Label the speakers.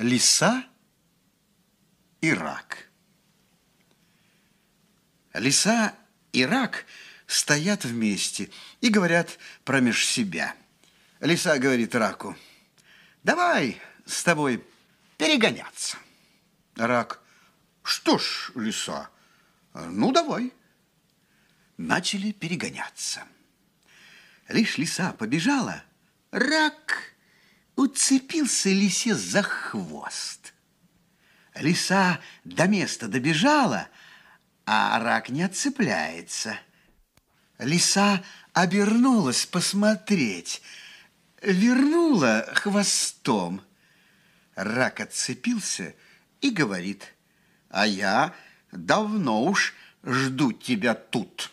Speaker 1: Лиса и рак. Лиса и рак стоят вместе и говорят промеж себя. Лиса говорит раку, давай с тобой перегоняться. Рак, что ж, лиса, ну давай. Начали перегоняться. Лишь лиса побежала, рак уцепился лисе за хвост. Лиса до места добежала, а рак не отцепляется. Лиса обернулась посмотреть, вернула хвостом. Рак отцепился и говорит, а я давно уж жду тебя тут.